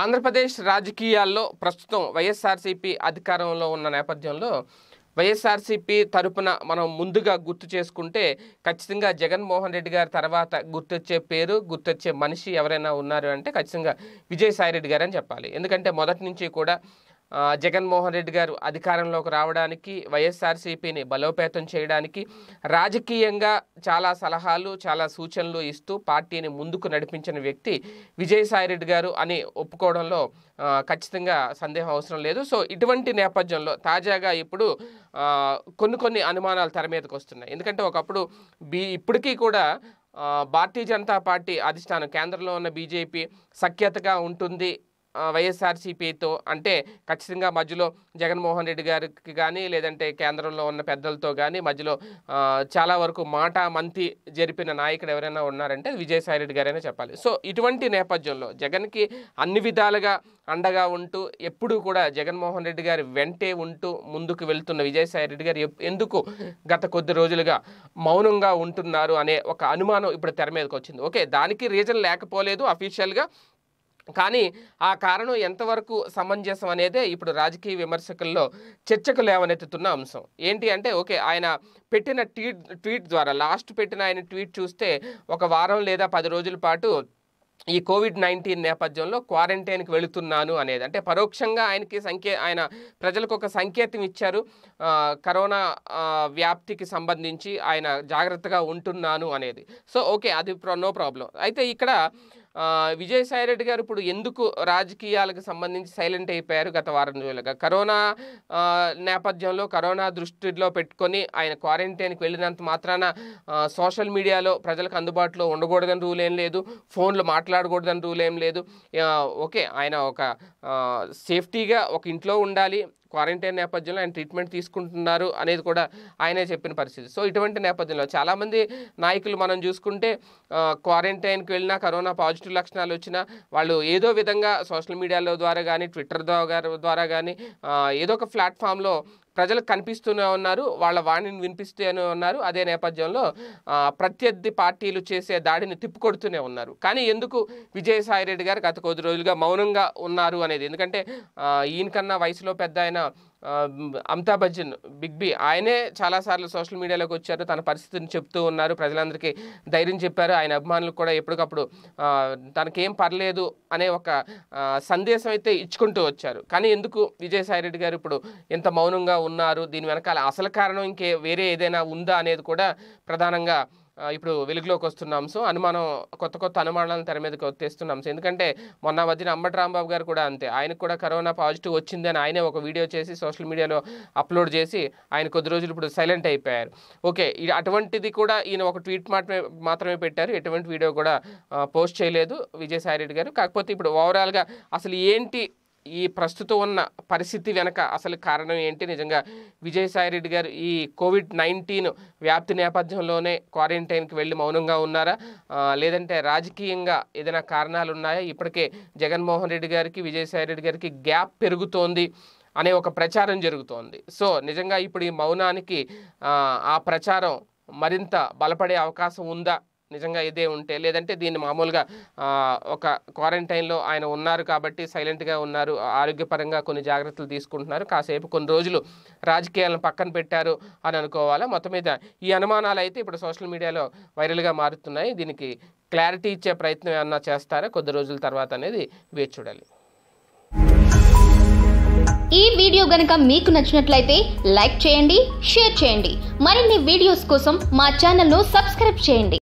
ఆంధ్రప్రదేశ్ రాజకీయాల్లో ప్రస్తుతం వైఎస్ఆర్సీపీ అధికారంలో ఉన్న నేపథ్యంలో వైఎస్ఆర్సీపీ తరపున మనం ముందుగా గుర్తు చేసుకుంటే ఖచ్చితంగా జగన్మోహన్ రెడ్డి గారి తర్వాత గుర్తొచ్చే పేరు గుర్తొచ్చే మనిషి ఎవరైనా ఉన్నారు అంటే ఖచ్చితంగా విజయసాయిరెడ్డి గారు అని చెప్పాలి ఎందుకంటే మొదటి నుంచి కూడా జగన్మోహన్ రెడ్డి గారు అధికారంలోకి రావడానికి వైఎస్ఆర్సీపీని బలోపేతం చేయడానికి రాజకీయంగా చాలా సలహాలు చాలా సూచనలు ఇస్తూ పార్టీని ముందుకు నడిపించిన వ్యక్తి విజయసాయిరెడ్డి గారు అని ఒప్పుకోవడంలో ఖచ్చితంగా సందేహం అవసరం లేదు సో ఇటువంటి నేపథ్యంలో తాజాగా ఇప్పుడు కొన్ని కొన్ని అనుమానాలు తెర మీదకి వస్తున్నాయి ఎందుకంటే ఒకప్పుడు బీ ఇప్పటికీ కూడా భారతీయ జనతా పార్టీ అధిష్టానం కేంద్రంలో ఉన్న బీజేపీ సఖ్యతగా ఉంటుంది వైఎస్ఆర్సీపీతో అంటే ఖచ్చితంగా మధ్యలో జగన్మోహన్ రెడ్డి గారికి కానీ లేదంటే కేంద్రంలో ఉన్న పెద్దలతో కానీ మధ్యలో చాలా వరకు మాట మంతి జరిపిన నాయకుడు ఎవరైనా ఉన్నారంటే విజయసాయిరెడ్డి గారైనా చెప్పాలి సో ఇటువంటి నేపథ్యంలో జగన్కి అన్ని విధాలుగా అండగా ఉంటూ ఎప్పుడూ కూడా జగన్మోహన్ రెడ్డి గారి వెంటే ఉంటూ ముందుకు వెళ్తున్న విజయసాయిరెడ్డి గారు ఎందుకు గత కొద్ది రోజులుగా మౌనంగా ఉంటున్నారు అనే ఒక అనుమానం ఇప్పుడు తెర మీదకి వచ్చింది ఓకే దానికి రీజన్ లేకపోలేదు అఫీషియల్గా కానీ ఆ కారణం ఎంతవరకు సమంజసం అనేదే ఇప్పుడు రాజకీయ విమర్శకుల్లో చర్చకు లేవనెత్తుతున్న అంశం ఏంటి అంటే ఓకే ఆయన పెట్టిన ట్వీట్ ట్వీట్ ద్వారా లాస్ట్ పెట్టిన ఆయన ట్వీట్ చూస్తే ఒక వారం లేదా పది రోజుల పాటు ఈ కోవిడ్ నైన్టీన్ నేపథ్యంలో క్వారంటైన్కి వెళుతున్నాను అనేది అంటే పరోక్షంగా ఆయనకి సంకే ఆయన ప్రజలకు ఒక సంకేతం ఇచ్చారు కరోనా వ్యాప్తికి సంబంధించి ఆయన జాగ్రత్తగా ఉంటున్నాను అనేది సో ఓకే అది నో ప్రాబ్లం అయితే ఇక్కడ విజయసాయి రెడ్డి గారు ఇప్పుడు ఎందుకు రాజకీయాలకు సంబంధించి సైలెంట్ అయిపోయారు గత వారం రోజులుగా కరోనా నేపథ్యంలో కరోనా దృష్టిలో పెట్టుకొని ఆయన క్వారంటైన్కి వెళ్ళినంత మాత్రాన సోషల్ మీడియాలో ప్రజలకు అందుబాటులో ఉండకూడదని రూల్ ఏం లేదు ఫోన్లు మాట్లాడకూడదని రూల్ ఏం లేదు ఓకే ఆయన ఒక సేఫ్టీగా ఒక ఇంట్లో ఉండాలి క్వారంటైన్ నేపథ్యంలో ఆయన ట్రీట్మెంట్ తీసుకుంటున్నారు అనేది కూడా ఆయనే చెప్పిన పరిస్థితి సో ఇటువంటి నేపథ్యంలో చాలామంది నాయకులు మనం చూసుకుంటే క్వారంటైన్కి వెళ్ళినా కరోనా పాజిటివ్ లక్షణాలు వచ్చినా వాళ్ళు ఏదో విధంగా సోషల్ మీడియాలో ద్వారా కానీ ట్విట్టర్ ద్వారా ద్వారా కానీ ఏదో ఒక ప్లాట్ఫామ్లో ప్రజలకు కనిపిస్తూనే ఉన్నారు వాళ్ళ వాణిని వినిపిస్తూనే ఉన్నారు అదే నేపథ్యంలో ప్రత్యర్థి పార్టీలు చేసే దాడిని తిప్పుకొడుతూనే ఉన్నారు కానీ ఎందుకు విజయసాయి రెడ్డి గారు గత కొద్ది రోజులుగా మౌనంగా ఉన్నారు అనేది ఎందుకంటే ఈయనకన్నా వయసులో పెద్ద ఆయన అమితాబ్ బచ్చన్ బిగ్ బి ఆయనే చాలాసార్లు సోషల్ మీడియాలోకి వచ్చారు తన పరిస్థితిని చెప్తూ ఉన్నారు ప్రజలందరికీ ధైర్యం చెప్పారు ఆయన అభిమానులకు కూడా ఎప్పటికప్పుడు తనకేం పర్లేదు అనే ఒక సందేశం అయితే ఇచ్చుకుంటూ వచ్చారు కానీ ఎందుకు విజయసాయిరెడ్డి గారు ఇప్పుడు ఇంత మౌనంగా ఉన్నారు దీని వెనకాల అసలు కారణం ఇంకే వేరే ఏదైనా ఉందా అనేది కూడా ప్రధానంగా ఇప్పుడు వెలుగులోకి వస్తున్న అంశం అనుమానం కొత్త కొత్త అనుమానాలను తెర మీదకి తెస్తున్న అంశం ఎందుకంటే మొన్న మధ్యన అంబటి రాంబాబు గారు కూడా అంతే ఆయనకు కూడా కరోనా పాజిటివ్ వచ్చిందని ఆయనే ఒక వీడియో చేసి సోషల్ మీడియాలో అప్లోడ్ చేసి ఆయన కొద్ది రోజులు ఇప్పుడు సైలెంట్ అయిపోయారు ఓకే అటువంటిది కూడా ఈయన ఒక ట్వీట్ మాత్రమే మాత్రమే పెట్టారు ఎటువంటి వీడియో కూడా పోస్ట్ చేయలేదు విజయసాయి రెడ్డి గారు కాకపోతే ఇప్పుడు ఓవరాల్గా అసలు ఏంటి ఈ ప్రస్తుతం ఉన్న పరిస్థితి వెనక అసలు కారణం ఏంటి నిజంగా విజయసాయిరెడ్డి గారు ఈ కోవిడ్ నైన్టీన్ వ్యాప్తి నేపథ్యంలోనే క్వారంటైన్కి వెళ్ళి మౌనంగా ఉన్నారా లేదంటే రాజకీయంగా ఏదైనా కారణాలు ఉన్నాయా ఇప్పటికే జగన్మోహన్ రెడ్డి గారికి విజయసాయిరెడ్డి గారికి గ్యాప్ పెరుగుతోంది అనే ఒక ప్రచారం జరుగుతోంది సో నిజంగా ఇప్పుడు ఈ మౌనానికి ఆ ప్రచారం మరింత బలపడే అవకాశం ఉందా నిజంగా ఇదే ఉంటే లేదంటే దీన్ని మామూలుగా ఒక క్వారంటైన్లో ఆయన ఉన్నారు కాబట్టి సైలెంట్గా ఉన్నారు ఆరోగ్యపరంగా కొన్ని జాగ్రత్తలు తీసుకుంటున్నారు కాసేపు కొన్ని రోజులు రాజకీయాలను పక్కన పెట్టారు అని అనుకోవాలా మొత్తం మీద ఈ అనుమానాలు అయితే ఇప్పుడు సోషల్ మీడియాలో వైరల్గా మారుతున్నాయి దీనికి క్లారిటీ ఇచ్చే ప్రయత్నం ఏమన్నా చేస్తారా కొద్ది రోజుల తర్వాత అనేది వేచి చూడాలి ఈ వీడియో గనక మీకు నచ్చినట్లయితే లైక్ చేయండి షేర్ చేయండి మరిన్ని వీడియోస్ కోసం మా ఛానల్ను సబ్స్క్రైబ్ చేయండి